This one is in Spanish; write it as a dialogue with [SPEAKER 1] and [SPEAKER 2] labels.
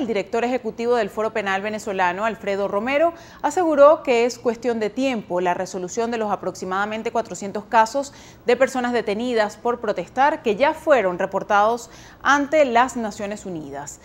[SPEAKER 1] el director ejecutivo del Foro Penal venezolano, Alfredo Romero, aseguró que es cuestión de tiempo la resolución de los aproximadamente 400 casos de personas detenidas por protestar que ya fueron reportados ante las Naciones Unidas.